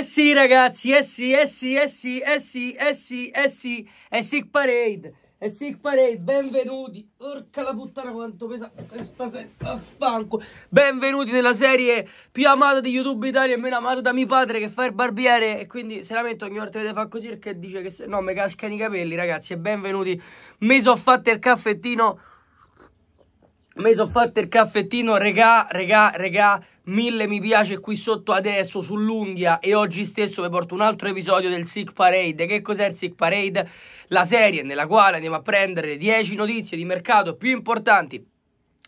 Eh sì ragazzi, eh sì, eh sì, eh sì, eh sì, eh sì, eh sì, è eh Sick Parade, è eh Sick Parade, benvenuti, porca la puttana quanto pesa questa setta, affanco, benvenuti nella serie più amata di YouTube Italia e meno amata da mio padre che fa il barbiere e quindi se la metto ogni volta che fa così perché dice che se no mi cascano i capelli ragazzi e benvenuti, mi sono fatto il caffettino, mi sono fatto il caffettino, regà, regà, regà, mille mi piace qui sotto adesso sull'unghia e oggi stesso vi porto un altro episodio del Sick Parade. Che cos'è il Sick Parade? La serie nella quale andiamo a prendere le 10 notizie di mercato più importanti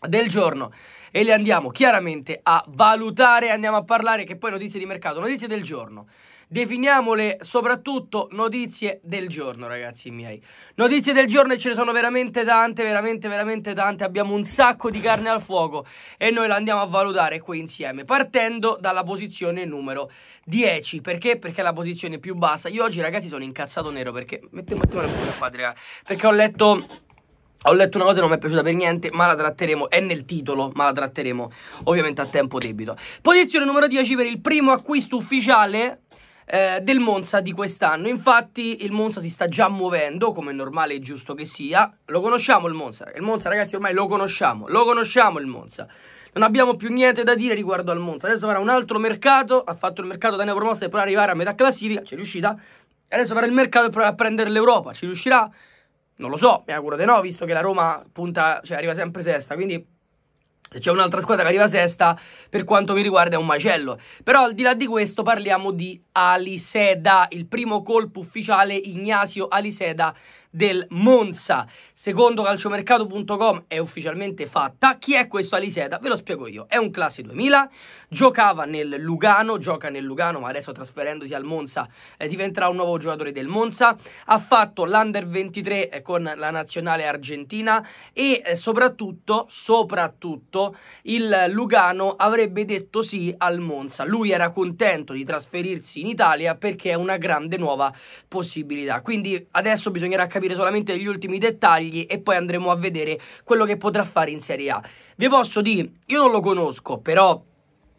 del giorno e le andiamo chiaramente a valutare, andiamo a parlare che poi notizie di mercato, notizie del giorno definiamole soprattutto notizie del giorno, ragazzi miei. Notizie del giorno e ce ne sono veramente tante, veramente, veramente tante. Abbiamo un sacco di carne al fuoco e noi la andiamo a valutare qui insieme, partendo dalla posizione numero 10. Perché? Perché è la posizione più bassa. Io oggi, ragazzi, sono incazzato nero perché... Mettiamo, mettiamo la qua, eh. raga. Perché ho letto... Ho letto una cosa che non mi è piaciuta per niente, ma la tratteremo, è nel titolo, ma la tratteremo ovviamente a tempo debito. Posizione numero 10 per il primo acquisto ufficiale eh, del Monza di quest'anno. Infatti il Monza si sta già muovendo, come è normale e giusto che sia. Lo conosciamo il Monza, il Monza ragazzi ormai lo conosciamo, lo conosciamo il Monza. Non abbiamo più niente da dire riguardo al Monza. Adesso farà un altro mercato, ha fatto il mercato da neopromossa e poi arrivare a metà classifica, c'è riuscita. Adesso farà il mercato a prendere l'Europa, ci riuscirà? Non lo so, mi auguro di no, visto che la Roma punta, cioè arriva sempre sesta, quindi se c'è un'altra squadra che arriva sesta, per quanto mi riguarda è un macello. Però al di là di questo parliamo di Aliseda, il primo colpo ufficiale Ignacio Aliseda del Monza. Secondo calciomercato.com è ufficialmente fatta. Chi è questo Aliseda? Ve lo spiego io. È un classe 2000, giocava nel Lugano, gioca nel Lugano, ma adesso trasferendosi al Monza eh, diventerà un nuovo giocatore del Monza. Ha fatto l'Under 23 eh, con la nazionale argentina e eh, soprattutto, soprattutto il Lugano avrebbe detto sì al Monza. Lui era contento di trasferirsi in Italia perché è una grande nuova possibilità. Quindi adesso bisognerà capire capire solamente gli ultimi dettagli e poi andremo a vedere quello che potrà fare in Serie A. Vi posso dire, io non lo conosco, però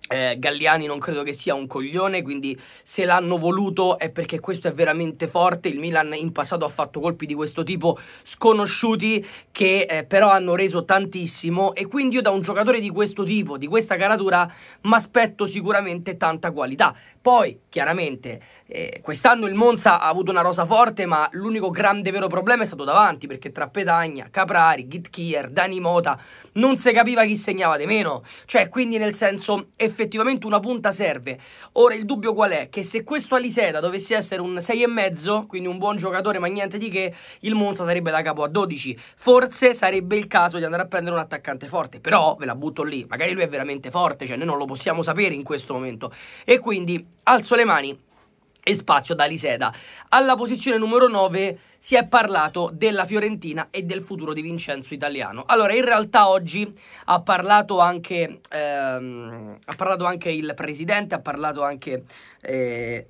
eh, Galliani non credo che sia un coglione, quindi se l'hanno voluto è perché questo è veramente forte. Il Milan in passato ha fatto colpi di questo tipo sconosciuti che eh, però hanno reso tantissimo e quindi io da un giocatore di questo tipo, di questa caratura, mi aspetto sicuramente tanta qualità. Poi, chiaramente, eh, quest'anno il Monza ha avuto una rosa forte, ma l'unico grande vero problema è stato davanti, perché tra Petagna, Caprari, Gitkier, Dani Mota, non si capiva chi segnava di meno. Cioè, quindi nel senso, effettivamente una punta serve. Ora il dubbio qual è? Che se questo Aliseta dovesse essere un 6,5, quindi un buon giocatore ma niente di che, il Monza sarebbe da capo a 12. Forse sarebbe il caso di andare a prendere un attaccante forte, però ve la butto lì, magari lui è veramente forte, cioè noi non lo possiamo sapere in questo momento. E quindi alzo le mani e spazio da Liseda. Alla posizione numero 9 si è parlato della Fiorentina e del futuro di Vincenzo Italiano. Allora, in realtà oggi ha parlato anche, ehm, ha parlato anche il presidente, ha parlato anche eh,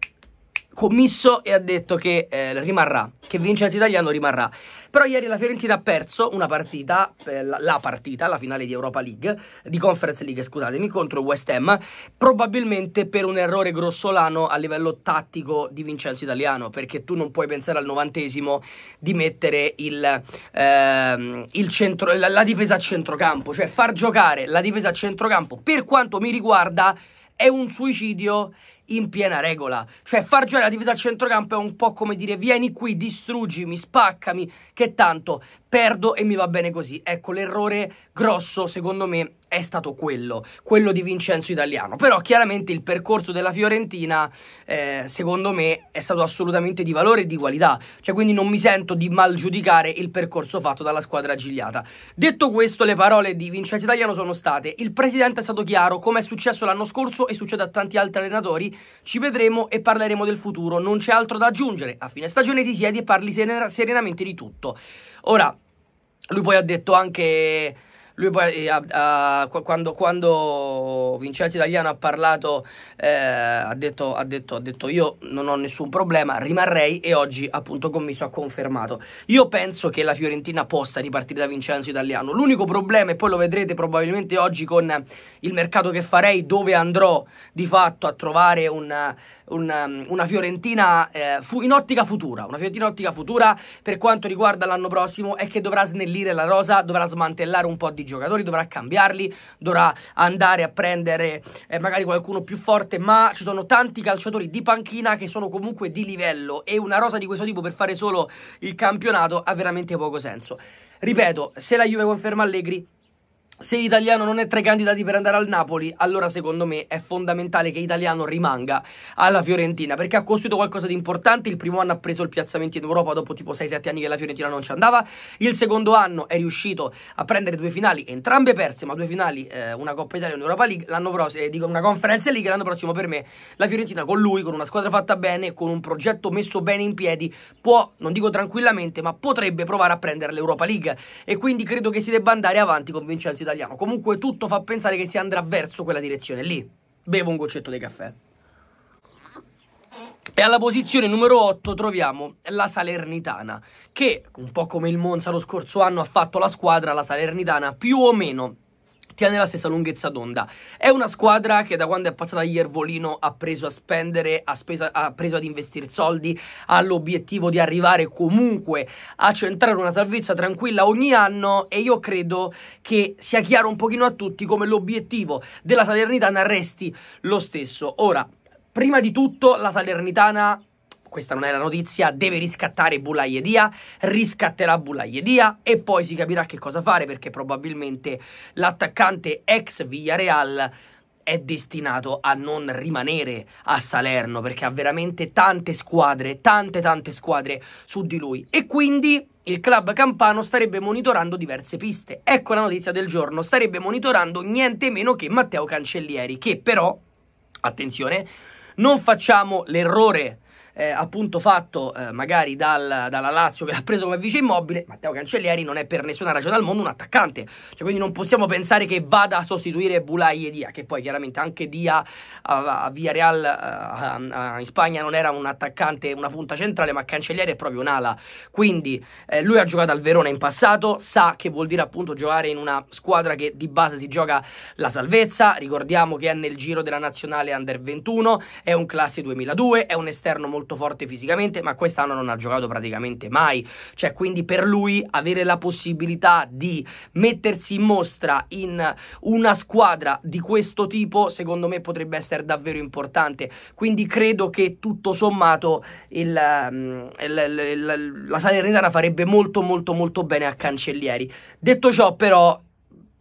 commisso e ha detto che eh, rimarrà, che Vincenzo Italiano rimarrà. Però ieri la Fiorentina ha perso una partita, eh, la partita, la finale di Europa League, di Conference League, scusatemi, contro West Ham, probabilmente per un errore grossolano a livello tattico di Vincenzo Italiano, perché tu non puoi pensare al novantesimo di mettere il, ehm, il centro, la, la difesa a centrocampo, cioè far giocare la difesa a centrocampo, per quanto mi riguarda, è un suicidio in piena regola. Cioè, far giocare la difesa al centrocampo è un po' come dire: vieni qui, distruggimi, spaccami, che tanto perdo e mi va bene così. Ecco, l'errore grosso secondo me è stato quello, quello di Vincenzo Italiano. Però chiaramente il percorso della Fiorentina, eh, secondo me, è stato assolutamente di valore e di qualità. Cioè, quindi non mi sento di mal giudicare il percorso fatto dalla squadra gigliata. Detto questo, le parole di Vincenzo Italiano sono state: il presidente è stato chiaro, come è successo l'anno scorso e succede a tanti altri allenatori. Ci vedremo e parleremo del futuro. Non c'è altro da aggiungere. A fine stagione ti siedi e parli serenamente di tutto. Ora, lui poi ha detto anche lui poi eh, ha, ha, quando, quando, Vincenzo Italiano ha parlato eh, ha, detto, ha, detto, ha, detto, io non ho nessun problema rimarrei e oggi appunto Commisso ha confermato io penso che la Fiorentina possa ripartire da Vincenzo Italiano l'unico problema e poi lo vedrete probabilmente oggi con il mercato che farei dove andrò di fatto a trovare un una, um, una Fiorentina eh, fu, in ottica futura, una Fiorentina in ottica futura per quanto riguarda l'anno prossimo è che dovrà snellire la rosa, dovrà smantellare un po' di giocatori, dovrà cambiarli, dovrà andare a prendere eh, magari qualcuno più forte, ma ci sono tanti calciatori di panchina che sono comunque di livello e una rosa di questo tipo per fare solo il campionato ha veramente poco senso. Ripeto, se la Juve conferma Allegri se Italiano non è tra i candidati per andare al Napoli, allora secondo me è fondamentale che Italiano rimanga alla Fiorentina perché ha costruito qualcosa di importante. Il primo anno ha preso il piazzamento in Europa dopo tipo 6-7 anni che la Fiorentina non ci andava. Il secondo anno è riuscito a prendere due finali, entrambe perse, ma due finali, eh, una Coppa Italia e un'Europa League. L'anno prossimo, eh, dico una Conference League. L'anno prossimo, per me, la Fiorentina con lui, con una squadra fatta bene, con un progetto messo bene in piedi, può, non dico tranquillamente, ma potrebbe provare a prendere l'Europa League. E quindi credo che si debba andare avanti con Vincenzo Italiano italiano. Comunque tutto fa pensare che si andrà verso quella direzione lì. Bevo un goccetto di caffè. E alla posizione numero 8 troviamo la Salernitana, che un po' come il Monza lo scorso anno ha fatto la squadra, la Salernitana più o meno tiene la stessa lunghezza d'onda. È una squadra che da quando è passata agli Ervolino ha preso a spendere, ha, spesa, ha preso ad investire soldi, ha l'obiettivo di arrivare comunque a centrare una salvezza tranquilla ogni anno e io credo che sia chiaro un pochino a tutti come l'obiettivo della Salernitana resti lo stesso. Ora, prima di tutto la Salernitana questa non è la notizia, deve riscattare Bulaiedia, riscatterà Bulaiedia e poi si capirà che cosa fare perché probabilmente l'attaccante ex Villarreal è destinato a non rimanere a Salerno perché ha veramente tante squadre, tante tante squadre su di lui e quindi il club campano starebbe monitorando diverse piste. Ecco la notizia del giorno, starebbe monitorando niente meno che Matteo Cancellieri che però, attenzione, non facciamo l'errore eh, appunto fatto eh, magari dal, dalla Lazio che l'ha preso come vice immobile, Matteo Cancellieri non è per nessuna ragione al mondo un attaccante, cioè, quindi non possiamo pensare che vada a sostituire Bulai e Dia, che poi chiaramente anche Dia a, a Via Real eh, a, a, in Spagna non era un attaccante, una punta centrale, ma Cancellieri è proprio un'ala, quindi eh, lui ha giocato al Verona in passato, sa che vuol dire appunto giocare in una squadra che di base si gioca la salvezza, ricordiamo che è nel giro della nazionale under 21, è un classe 2002, è un esterno molto molto forte fisicamente, ma quest'anno non ha giocato praticamente mai. Cioè, quindi per lui avere la possibilità di mettersi in mostra in una squadra di questo tipo, secondo me potrebbe essere davvero importante. Quindi credo che tutto sommato il, ehm, il, il, la Salernitana farebbe molto molto molto bene a Cancellieri. Detto ciò, però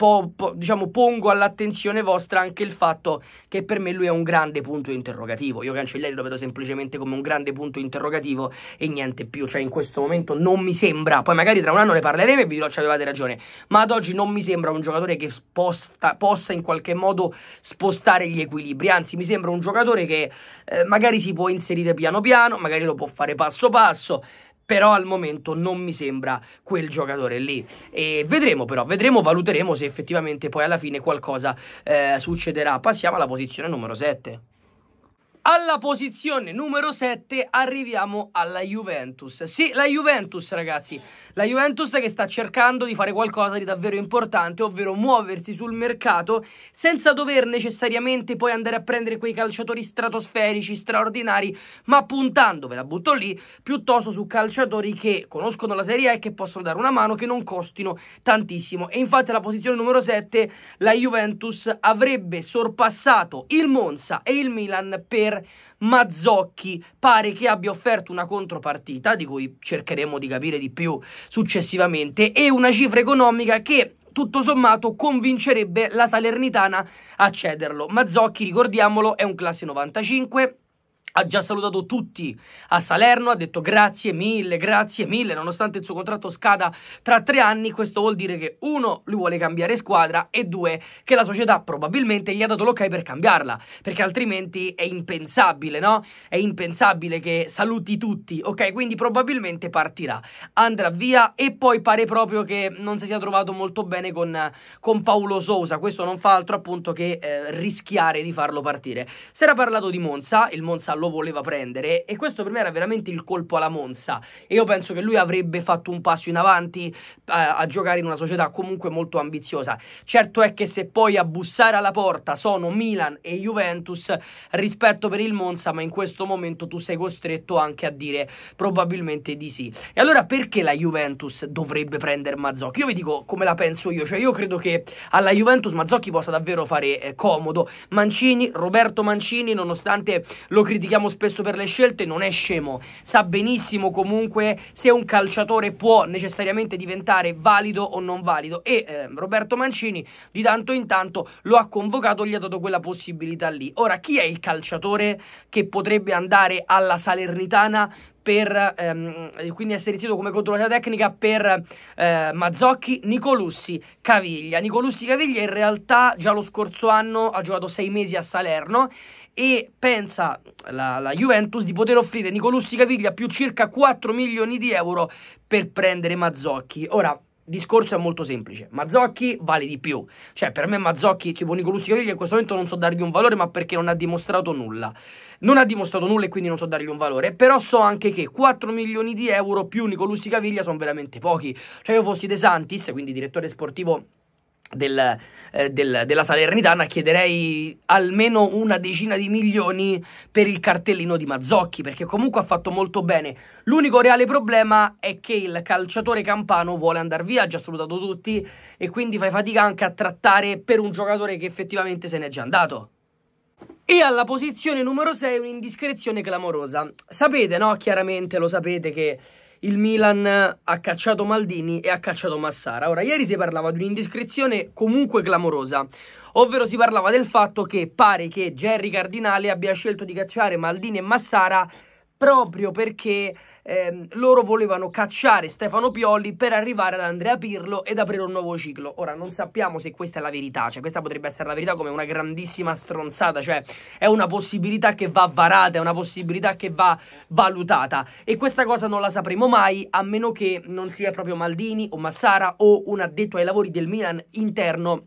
po- po- diciamo, pongo all'attenzione vostra anche il fatto che per me lui è un grande punto interrogativo. Io Cancellieri lo vedo semplicemente come un grande punto interrogativo e niente più. Cioè, in questo momento non mi sembra. Poi magari tra un anno ne parleremo e vi dirò se cioè, avevate ragione. Ma ad oggi non mi sembra un giocatore che sposta, possa in qualche modo spostare gli equilibri. Anzi, mi sembra un giocatore che eh, magari si può inserire piano piano, magari lo può fare passo passo però al momento non mi sembra quel giocatore lì. E vedremo però, vedremo, valuteremo se effettivamente poi alla fine qualcosa eh, succederà. Passiamo alla posizione numero 7. Alla posizione numero 7 arriviamo alla Juventus. Sì, la Juventus, ragazzi. La Juventus che sta cercando di fare qualcosa di davvero importante, ovvero muoversi sul mercato senza dover necessariamente poi andare a prendere quei calciatori stratosferici, straordinari, ma puntando, ve la butto lì, piuttosto su calciatori che conoscono la Serie A e che possono dare una mano, che non costino tantissimo. E infatti alla posizione numero 7 la Juventus avrebbe sorpassato il Monza e il Milan per Sinner, Mazzocchi pare che abbia offerto una contropartita, di cui cercheremo di capire di più successivamente, e una cifra economica che tutto sommato convincerebbe la Salernitana a cederlo. Mazzocchi, ricordiamolo, è un classe 95, ha già salutato tutti a Salerno, ha detto grazie mille, grazie mille, nonostante il suo contratto scada tra tre anni, questo vuol dire che uno, lui vuole cambiare squadra e due, che la società probabilmente gli ha dato l'ok per cambiarla, perché altrimenti è impensabile, no? È impensabile che saluti tutti, ok? Quindi probabilmente partirà, andrà via e poi pare proprio che non si sia trovato molto bene con, con Paolo Sousa, questo non fa altro appunto che eh, rischiare di farlo partire. Si era parlato di Monza, il Monza lo voleva prendere e questo per me era veramente il colpo alla Monza e io penso che lui avrebbe fatto un passo in avanti a, eh, a giocare in una società comunque molto ambiziosa. Certo è che se poi a bussare alla porta sono Milan e Juventus, rispetto per il Monza, ma in questo momento tu sei costretto anche a dire probabilmente di sì. E allora perché la Juventus dovrebbe prendere Mazzocchi? Io vi dico come la penso io, cioè io credo che alla Juventus Mazzocchi possa davvero fare eh, comodo. Mancini, Roberto Mancini, nonostante lo critichi critichiamo spesso per le scelte, non è scemo, sa benissimo comunque se un calciatore può necessariamente diventare valido o non valido e eh, Roberto Mancini di tanto in tanto lo ha convocato, gli ha dato quella possibilità lì. Ora, chi è il calciatore che potrebbe andare alla Salernitana per ehm, quindi essere inserito come controllata tecnica per eh, Mazzocchi, Nicolussi, Caviglia. Nicolussi Caviglia in realtà già lo scorso anno ha giocato sei mesi a Salerno e pensa la, la Juventus di poter offrire Nicolussi Caviglia più circa 4 milioni di euro per prendere Mazzocchi. Ora, discorso è molto semplice. Mazzocchi vale di più. Cioè, per me Mazzocchi, tipo Nicolussi Caviglia, in questo momento non so dargli un valore, ma perché non ha dimostrato nulla. Non ha dimostrato nulla e quindi non so dargli un valore. Però so anche che 4 milioni di euro più Nicolussi Caviglia sono veramente pochi. Cioè, io fossi De Santis, quindi direttore sportivo del, eh, del, della Salernitana chiederei almeno una decina di milioni per il cartellino di Mazzocchi perché comunque ha fatto molto bene l'unico reale problema è che il calciatore campano vuole andare via ha già salutato tutti e quindi fai fatica anche a trattare per un giocatore che effettivamente se n'è già andato e alla posizione numero 6 un'indiscrezione clamorosa sapete no chiaramente lo sapete che il Milan ha cacciato Maldini e ha cacciato Massara. Ora, ieri si parlava di un'indiscrezione comunque clamorosa, ovvero si parlava del fatto che pare che Gerry Cardinale abbia scelto di cacciare Maldini e Massara proprio perché ehm, loro volevano cacciare Stefano Pioli per arrivare ad Andrea Pirlo ed aprire un nuovo ciclo. Ora non sappiamo se questa è la verità, cioè questa potrebbe essere la verità come una grandissima stronzata, cioè è una possibilità che va varata, è una possibilità che va valutata e questa cosa non la sapremo mai a meno che non sia proprio Maldini o Massara o un addetto ai lavori del Milan interno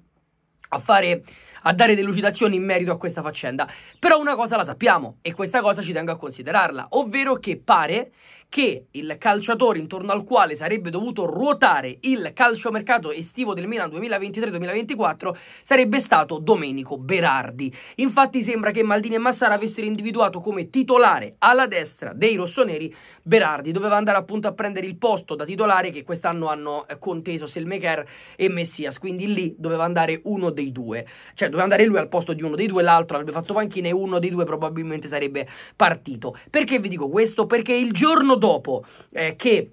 a fare a dare delucidazioni in merito a questa faccenda. Però una cosa la sappiamo e questa cosa ci tengo a considerarla, ovvero che pare che il calciatore intorno al quale sarebbe dovuto ruotare il calciomercato estivo del Milan 2023-2024 sarebbe stato Domenico Berardi. Infatti sembra che Maldini e Massara avessero individuato come titolare alla destra dei rossoneri Berardi. Doveva andare appunto a prendere il posto da titolare che quest'anno hanno conteso Selmeker e Messias, quindi lì doveva andare uno dei due. Cioè doveva andare lui al posto di uno dei due, l'altro avrebbe fatto panchina e uno dei due probabilmente sarebbe partito. Perché vi dico questo? Perché il giorno dopo eh, che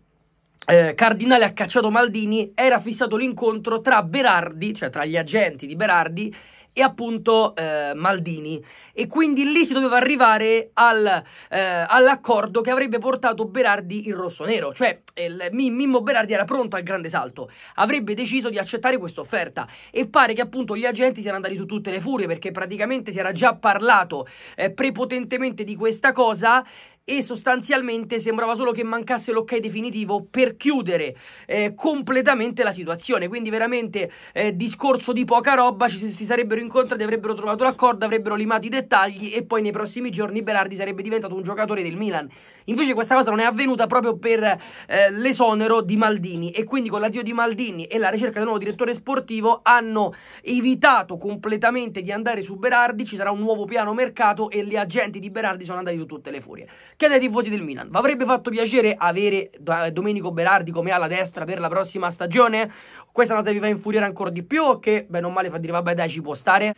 eh, Cardinale ha cacciato Maldini, era fissato l'incontro tra Berardi, cioè tra gli agenti di Berardi, e appunto eh, Maldini e quindi lì si doveva arrivare al, eh, all'accordo che avrebbe portato Berardi in rosso-nero cioè eh, il, Mimmo Berardi era pronto al grande salto avrebbe deciso di accettare questa offerta e pare che appunto gli agenti siano andati su tutte le furie perché praticamente si era già parlato eh, prepotentemente di questa cosa e sostanzialmente sembrava solo che mancasse l'ok definitivo per chiudere eh, completamente la situazione. Quindi veramente eh, discorso di poca roba, ci, si sarebbero incontrati, avrebbero trovato l'accordo, avrebbero limato i dettagli e poi nei prossimi giorni Berardi sarebbe diventato un giocatore del Milan. Invece questa cosa non è avvenuta proprio per eh, l'esonero di Maldini e quindi con l'addio di Maldini e la ricerca del nuovo direttore sportivo hanno evitato completamente di andare su Berardi, ci sarà un nuovo piano mercato e gli agenti di Berardi sono andati su tutte le furie. Chiede ai tifosi del Milan, vi avrebbe fatto piacere avere eh, Domenico Berardi come alla destra per la prossima stagione? Questa cosa vi fa infuriare ancora di più o che, beh, non male fa dire vabbè dai ci può stare?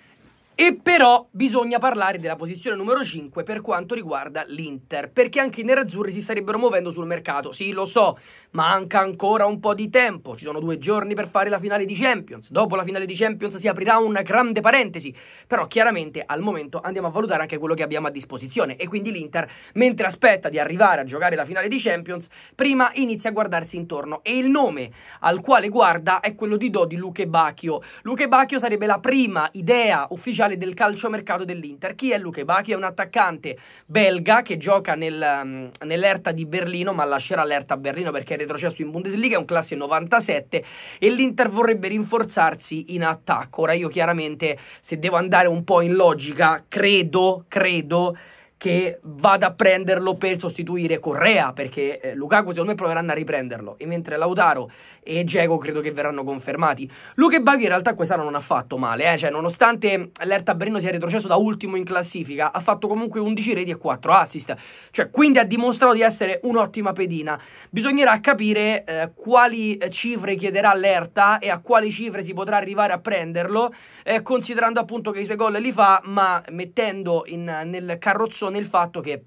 E però bisogna parlare della posizione numero 5 per quanto riguarda l'Inter, perché anche i nerazzurri si starebbero muovendo sul mercato. Sì, lo so, manca ancora un po' di tempo, ci sono due giorni per fare la finale di Champions. Dopo la finale di Champions si aprirà una grande parentesi, però chiaramente al momento andiamo a valutare anche quello che abbiamo a disposizione e quindi l'Inter, mentre aspetta di arrivare a giocare la finale di Champions, prima inizia a guardarsi intorno e il nome al quale guarda è quello di Dodi Luque Bacchio. Luque Bacchio sarebbe la prima idea ufficiale ufficiali del calciomercato dell'Inter. Chi è Luke Bachi? È un attaccante belga che gioca nel, mm, nell'Erta di Berlino, ma lascerà l'Erta a Berlino perché è retrocesso in Bundesliga, è un classe 97 e l'Inter vorrebbe rinforzarsi in attacco. Ora io chiaramente se devo andare un po' in logica, credo, credo che vada a prenderlo per sostituire Correa, perché eh, Lukaku secondo me proveranno a riprenderlo, e mentre Lautaro e Dzeko credo che verranno confermati. Luca e Baghi in realtà quest'anno non ha fatto male, eh? cioè, nonostante l'Erta Berino sia retrocesso da ultimo in classifica, ha fatto comunque 11 reti e 4 assist, cioè, quindi ha dimostrato di essere un'ottima pedina. Bisognerà capire eh, quali cifre chiederà l'Erta e a quali cifre si potrà arrivare a prenderlo, eh, considerando appunto che i suoi gol li fa, ma mettendo in, nel carrozzone nel fatto che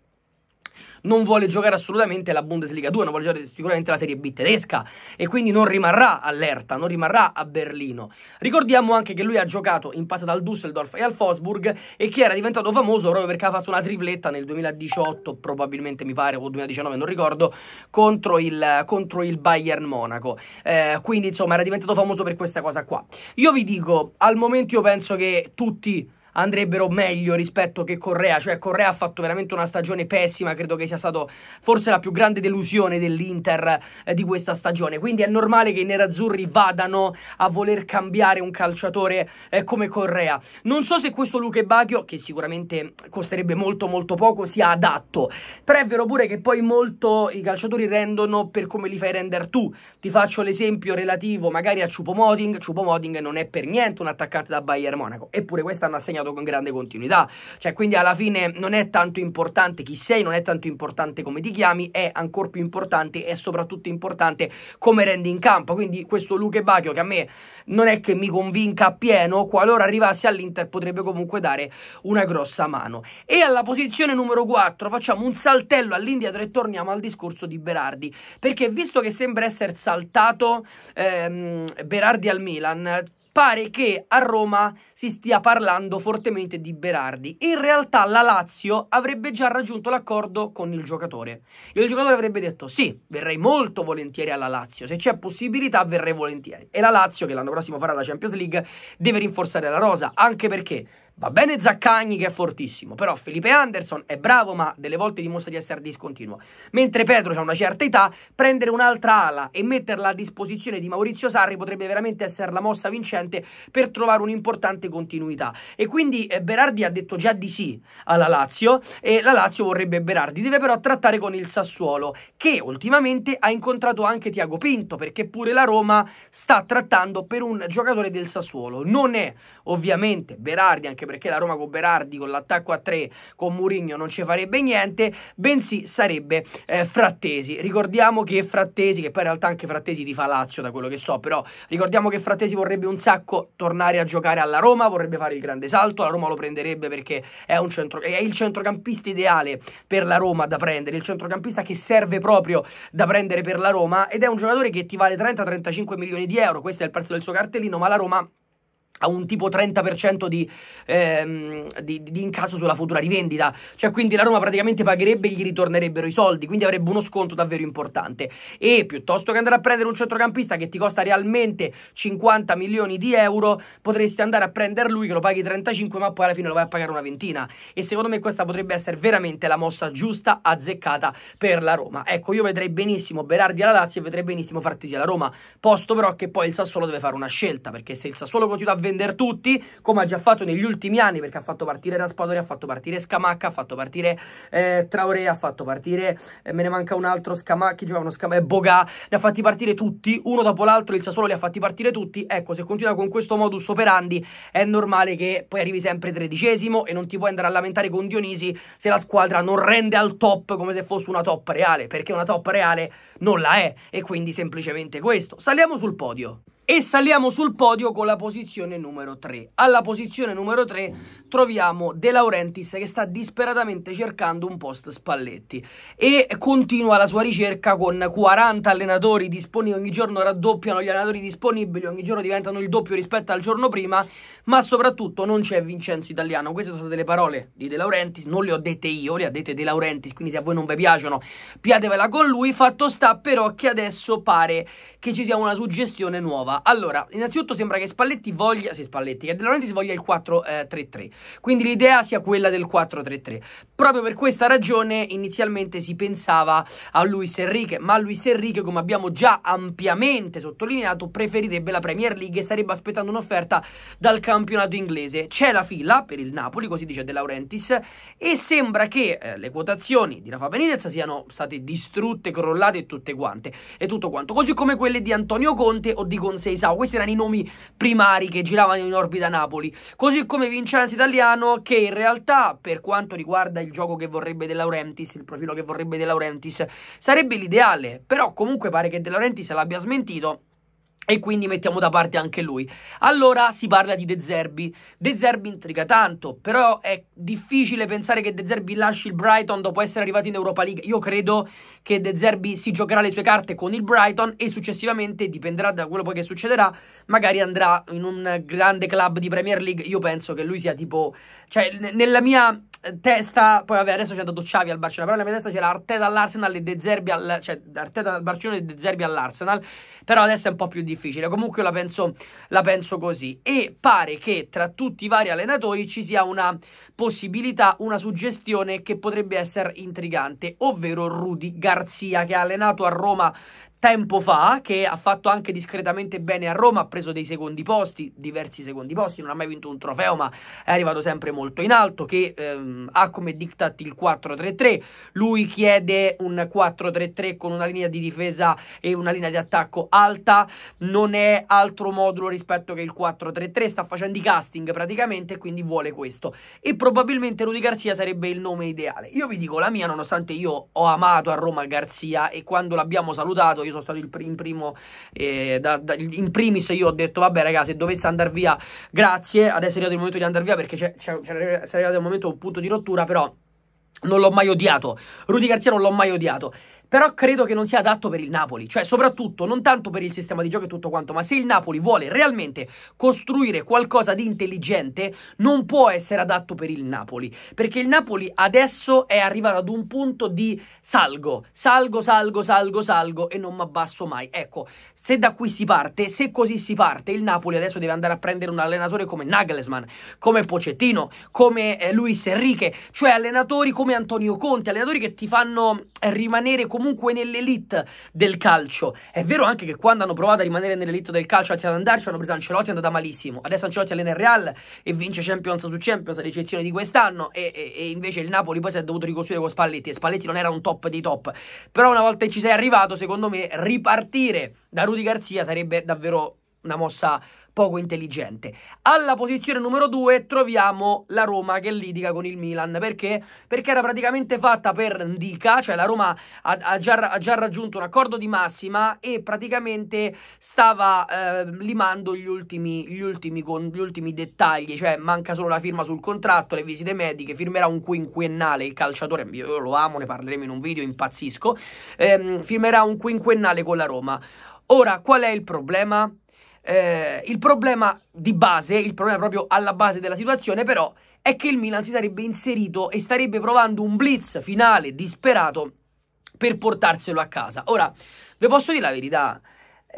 non vuole giocare assolutamente la Bundesliga 2, non vuole giocare sicuramente la Serie B tedesca e quindi non rimarrà allerta, non rimarrà a Berlino. Ricordiamo anche che lui ha giocato in passato al Düsseldorf e al Fosburg e che era diventato famoso proprio perché ha fatto una tripletta nel 2018, probabilmente mi pare, o 2019, non ricordo, contro il, contro il Bayern Monaco. Eh, quindi insomma era diventato famoso per questa cosa qua. Io vi dico, al momento io penso che tutti andrebbero meglio rispetto che Correa, cioè Correa ha fatto veramente una stagione pessima, credo che sia stato forse la più grande delusione dell'Inter eh, di questa stagione, quindi è normale che i nerazzurri vadano a voler cambiare un calciatore eh, come Correa. Non so se questo Luke Bacchio, che sicuramente costerebbe molto molto poco, sia adatto, però è vero pure che poi molto i calciatori rendono per come li fai rendere tu. Ti faccio l'esempio relativo magari a Ciupo Moding, Ciupo Moding non è per niente un attaccante da Bayern Monaco, eppure quest'anno hanno assegnato portato con grande continuità. Cioè, quindi alla fine non è tanto importante chi sei, non è tanto importante come ti chiami, è ancora più importante e soprattutto importante come rendi in campo. Quindi questo Luke Bacchio che a me non è che mi convinca appieno, qualora arrivasse all'Inter potrebbe comunque dare una grossa mano. E alla posizione numero 4 facciamo un saltello all'indietro e torniamo al discorso di Berardi, perché visto che sembra essere saltato ehm, Berardi al Milan, pare che a Roma si stia parlando fortemente di Berardi. In realtà la Lazio avrebbe già raggiunto l'accordo con il giocatore. Il giocatore avrebbe detto sì, verrei molto volentieri alla Lazio, se c'è possibilità verrei volentieri. E la Lazio, che l'anno prossimo farà la Champions League, deve rinforzare la rosa, anche perché Va bene Zaccagni che è fortissimo, però Felipe Anderson è bravo ma delle volte dimostra di essere discontinuo. Mentre Pedro ha una certa età, prendere un'altra ala e metterla a disposizione di Maurizio Sarri potrebbe veramente essere la mossa vincente per trovare un'importante continuità. E quindi eh, Berardi ha detto già di sì alla Lazio e la Lazio vorrebbe Berardi, deve però trattare con il Sassuolo che ultimamente ha incontrato anche Tiago Pinto perché pure la Roma sta trattando per un giocatore del Sassuolo. Non è ovviamente Berardi anche anche perché la Roma con Berardi, con l'attacco a 3, con Murigno non ci farebbe niente, bensì sarebbe eh, Frattesi. Ricordiamo che Frattesi, che poi in realtà anche Frattesi di Falazio da quello che so, però ricordiamo che Frattesi vorrebbe un sacco tornare a giocare alla Roma, vorrebbe fare il grande salto, la Roma lo prenderebbe perché è, centro, è il centrocampista ideale per la Roma da prendere, il centrocampista che serve proprio da prendere per la Roma ed è un giocatore che ti vale 30-35 milioni di euro, questo è il prezzo del suo cartellino, ma la Roma a un tipo 30% di, ehm, di, di, incasso sulla futura rivendita, cioè quindi la Roma praticamente pagherebbe e gli ritornerebbero i soldi, quindi avrebbe uno sconto davvero importante e piuttosto che andare a prendere un centrocampista che ti costa realmente 50 milioni di euro, potresti andare a prendere lui che lo paghi 35 ma poi alla fine lo vai a pagare una ventina e secondo me questa potrebbe essere veramente la mossa giusta, azzeccata per la Roma. Ecco, io vedrei benissimo Berardi alla Lazio e vedrei benissimo Fartisi alla Roma, posto però che poi il Sassuolo deve fare una scelta, perché se il Sassuolo continua a svendere tutti, come ha già fatto negli ultimi anni, perché ha fatto partire Raspadori, ha fatto partire Scamacca, ha fatto partire eh, Traoré, ha fatto partire, eh, me ne manca un altro, Scamacchi, giocava uno Scamacca, eh, Bogà, ne ha fatti partire tutti, uno dopo l'altro, il Sassuolo li ha fatti partire tutti, ecco, se continua con questo modus operandi è normale che poi arrivi sempre tredicesimo e non ti puoi andare a lamentare con Dionisi se la squadra non rende al top come se fosse una top reale, perché una top reale non la è, e quindi semplicemente questo. Saliamo sul podio e saliamo sul podio con la posizione numero 3. Alla posizione numero 3 troviamo De Laurentiis che sta disperatamente cercando un post Spalletti e continua la sua ricerca con 40 allenatori disponibili, ogni giorno raddoppiano gli allenatori disponibili, ogni giorno diventano il doppio rispetto al giorno prima, ma soprattutto non c'è Vincenzo Italiano. Queste sono state le parole di De Laurentiis, non le ho dette io, le ha dette De Laurentiis, quindi se a voi non vi piacciono piatevela con lui, fatto sta però che adesso pare che ci sia una suggestione nuova allora, innanzitutto sembra che Spalletti voglia, sì Spalletti, che De Laurentiis voglia il 4-3-3, eh, quindi l'idea sia quella del 4-3-3. Proprio per questa ragione inizialmente si pensava a Luis Enrique, ma Luis Enrique, come abbiamo già ampiamente sottolineato, preferirebbe la Premier League e starebbe aspettando un'offerta dal campionato inglese. C'è la fila per il Napoli, così dice De Laurentiis, e sembra che eh, le quotazioni di Rafa Benitez siano state distrutte, crollate e tutte quante, e tutto quanto, così come quelle di Antonio Conte o di Conseguenza Seisao. Questi erano i nomi primari che giravano in orbita Napoli. Così come Vincenzo Italiano, che in realtà, per quanto riguarda il gioco che vorrebbe De Laurentiis, il profilo che vorrebbe De Laurentiis, sarebbe l'ideale. Però comunque pare che De Laurentiis l'abbia smentito e quindi mettiamo da parte anche lui. Allora si parla di De Zerbi. De Zerbi intriga tanto, però è difficile pensare che De Zerbi lasci il Brighton dopo essere arrivato in Europa League. Io credo che De Zerbi si giocherà le sue carte con il Brighton e successivamente dipenderà da quello poi che succederà, magari andrà in un grande club di Premier League. Io penso che lui sia tipo cioè nella mia eh, testa, poi vabbè, adesso c'è andato Xavi al Barcellona, però nella mia testa c'era Arteta all'Arsenal e De Zerbi al cioè Arteta al Barcellona e De Zerbi all'Arsenal, però adesso è un po' più difficile. Comunque io la penso, la penso così e pare che tra tutti i vari allenatori ci sia una possibilità, una suggestione che potrebbe essere intrigante, ovvero Rudy Garcia Garzia che ha allenato a Roma tempo fa, che ha fatto anche discretamente bene a Roma, ha preso dei secondi posti, diversi secondi posti, non ha mai vinto un trofeo, ma è arrivato sempre molto in alto, che ehm, ha come diktat il 4-3-3. Lui chiede un 4-3-3 con una linea di difesa e una linea di attacco alta, non è altro modulo rispetto che il 4-3-3, sta facendo i casting praticamente, quindi vuole questo. E probabilmente Rudy Garzia sarebbe il nome ideale. Io vi dico la mia, nonostante io ho amato a Roma Garzia e quando l'abbiamo salutato io sono stato il pr- in primo, eh, da, da, in primis io ho detto vabbè raga se dovesse andare via grazie, adesso è arrivato il momento di andare via perché c'è, c'è arrivato il momento, un punto di rottura però non l'ho mai odiato, Rudy Garzia non l'ho mai odiato però credo che non sia adatto per il Napoli, cioè soprattutto non tanto per il sistema di gioco e tutto quanto, ma se il Napoli vuole realmente costruire qualcosa di intelligente, non può essere adatto per il Napoli, perché il Napoli adesso è arrivato ad un punto di salgo, salgo, salgo, salgo, salgo e non mi abbasso mai. Ecco, se da qui si parte, se così si parte, il Napoli adesso deve andare a prendere un allenatore come Nagelsmann, come Pocettino, come eh, Luis Enrique, cioè allenatori come Antonio Conte, allenatori che ti fanno eh, rimanere comunque nell'elite del calcio. È vero anche che quando hanno provato a rimanere nell'elite del calcio, anzi ad andarci, hanno preso Ancelotti, è andata malissimo. Adesso Ancelotti allena il Real e vince Champions su Champions, ad eccezione di quest'anno, e, e, e, invece il Napoli poi si è dovuto ricostruire con Spalletti, e Spalletti non era un top dei top. Però una volta che ci sei arrivato, secondo me, ripartire da Rudy Garzia sarebbe davvero una mossa poco intelligente. Alla posizione numero 2 troviamo la Roma che litiga con il Milan. Perché? Perché era praticamente fatta per Ndica, cioè la Roma ha, ha, già, ha già, raggiunto un accordo di massima e praticamente stava eh, limando gli ultimi, gli, ultimi con, gli ultimi dettagli, cioè manca solo la firma sul contratto, le visite mediche, firmerà un quinquennale il calciatore, io lo amo, ne parleremo in un video, impazzisco, ehm, firmerà un quinquennale con la Roma. Ora, qual è il problema? eh, il problema di base, il problema proprio alla base della situazione però è che il Milan si sarebbe inserito e starebbe provando un blitz finale disperato per portarselo a casa. Ora, vi posso dire la verità,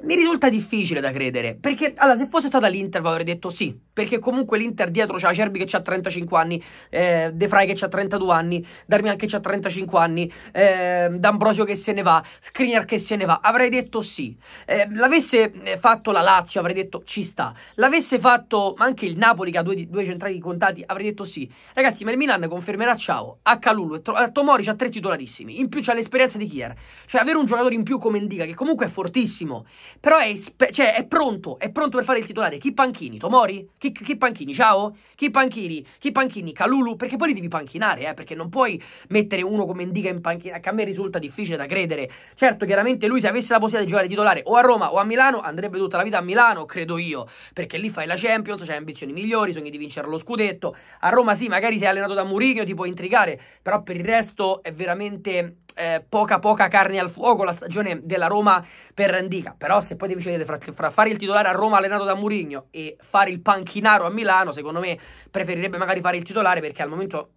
mi risulta difficile da credere, perché allora, se fosse stata l'Inter avrei detto sì, perché comunque l'Inter dietro c'ha Cerbi che c'ha 35 anni, eh, De Frey che c'ha 32 anni, Darmian che c'ha 35 anni, eh, D'Ambrosio che se ne va, Skriniar che se ne va, avrei detto sì. Ehm, eh, l'avesse fatto la Lazio avrei detto ci sta, l'avesse fatto anche il Napoli che ha due, due centrali contati avrei detto sì. Ragazzi, ma il Milan confermerà Ciao, a Calullo e a Tomori c'ha tre titolarissimi, in più c'ha l'esperienza di Kier, cioè avere un giocatore in più come Indica che comunque è fortissimo però è, cioè, è, pronto, è pronto per fare il titolare. Chi panchini? Tomori? Chi, chi panchini? Ciao? Chi panchini? Chi panchini? Calulu? Perché poi li devi panchinare, eh? Perché non puoi mettere uno come indica in panchina, che a me risulta difficile da credere. Certo, chiaramente lui se avesse la possibilità di giocare titolare o a Roma o a Milano andrebbe tutta la vita a Milano, credo io. Perché lì fai la Champions, c'hai ambizioni migliori, sogni di vincere lo scudetto. A Roma sì, magari sei allenato da Murigno, ti può intrigare. Però per il resto è veramente eh, poca poca carne al fuoco la stagione della Roma per Randica. Però però se poi devi scegliere fra, fra, fare il titolare a Roma allenato da Murigno e fare il panchinaro a Milano, secondo me preferirebbe magari fare il titolare perché al momento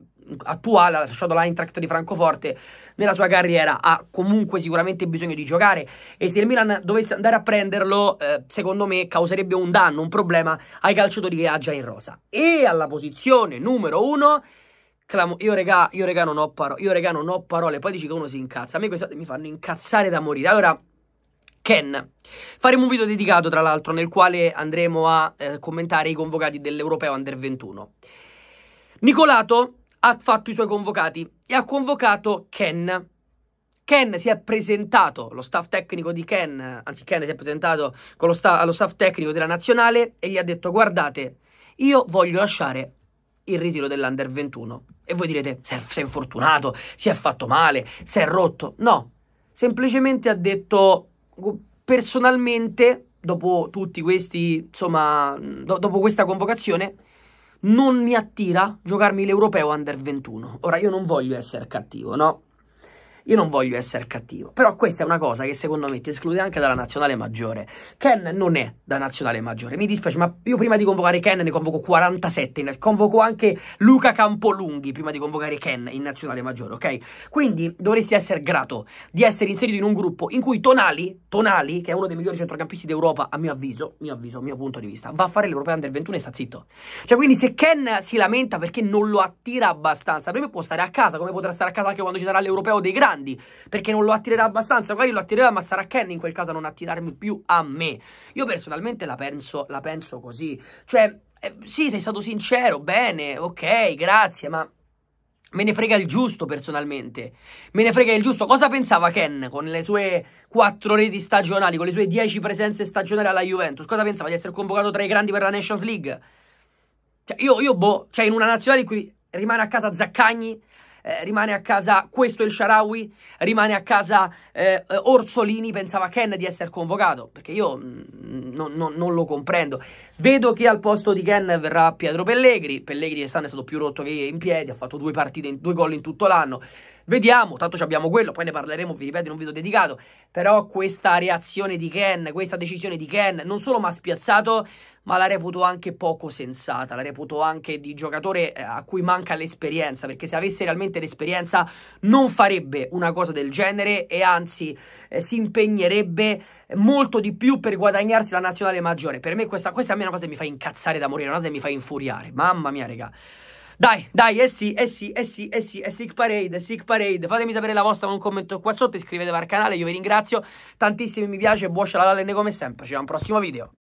attuale ha lasciato l'Eintracht di Francoforte nella sua carriera ha comunque sicuramente bisogno di giocare e se il Milan dovesse andare a prenderlo eh, secondo me causerebbe un danno, un problema ai calciatori che ha già in rosa e alla posizione numero uno io regà, io regà non ho parole, io regà non ho parole, poi dici che uno si incazza, a me queste mi fanno incazzare da morire, allora Ken. Faremo un video dedicato, tra l'altro, nel quale andremo a eh, commentare i convocati dell'Europeo Under 21. Nicolato ha fatto i suoi convocati e ha convocato Ken. Ken si è presentato, lo staff tecnico di Ken, anzi Ken si è presentato sta- allo staff tecnico della nazionale e gli ha detto guardate, io voglio lasciare il ritiro dell'Under 21. E voi direte, sei infortunato, si è fatto male, si è rotto. No, semplicemente ha detto personalmente, dopo tutti questi, insomma, do- dopo questa convocazione, non mi attira giocarmi l'europeo under 21. Ora io non voglio essere cattivo, no? Io non voglio essere cattivo, però questa è una cosa che secondo me ti esclude anche dalla nazionale maggiore. Ken non è da nazionale maggiore, mi dispiace, ma io prima di convocare Ken ne convoco 47, convoco anche Luca Campolunghi prima di convocare Ken in nazionale maggiore, ok? Quindi dovresti essere grato di essere inserito in un gruppo in cui Tonali, Tonali, che è uno dei migliori centrocampisti d'Europa, a mio avviso, mio avviso, mio punto di vista, va a fare l'Europeo Under 21 e sta zitto. Cioè, quindi se Ken si lamenta perché non lo attira abbastanza, prima può stare a casa, come potrà stare a casa anche quando ci sarà l'Europeo dei Grandi, grandi, perché non lo attirerà abbastanza, magari lo attirerà ma sarà Ken in quel caso a non attirarmi più a me. Io personalmente la penso, la penso così, cioè eh, sì sei stato sincero, bene, ok, grazie, ma... Me ne frega il giusto personalmente. Me ne frega il giusto. Cosa pensava Ken con le sue quattro reti stagionali, con le sue dieci presenze stagionali alla Juventus? Cosa pensava di essere convocato tra i grandi per la Nations League? Cioè, io, io boh, cioè in una nazionale in cui rimane a casa Zaccagni eh, rimane a casa questo il Sharawi, rimane a casa eh, Orsolini, pensava Ken di essere convocato, perché io mh, mm, no, no, non lo comprendo. Vedo che al posto di Ken verrà Pietro Pellegri, Pellegri quest'anno è stato più rotto che in piedi, ha fatto due partite, due gol in tutto l'anno. Vediamo, tanto abbiamo quello, poi ne parleremo, vi ripeto, in un video dedicato, però questa reazione di Ken, questa decisione di Ken non solo mi ha spiazzato, ma la reputo anche poco sensata, la reputo anche di giocatore eh, a cui manca l'esperienza, perché se avesse realmente l'esperienza non farebbe una cosa del genere e anzi eh, si impegnerebbe molto di più per guadagnarsi la nazionale maggiore. Per me questa, questa è una cosa che mi fa incazzare da morire, una cosa che mi fa infuriare, mamma mia raga. Dai, dai, eh sì, eh sì, eh sì, eh sì, è eh Sick Parade, è eh Sick Parade. Fatemi sapere la vostra con un commento qua sotto, iscrivetevi al canale, io vi ringrazio. Tantissimi mi piace, buon shalala come sempre, ci vediamo al prossimo video.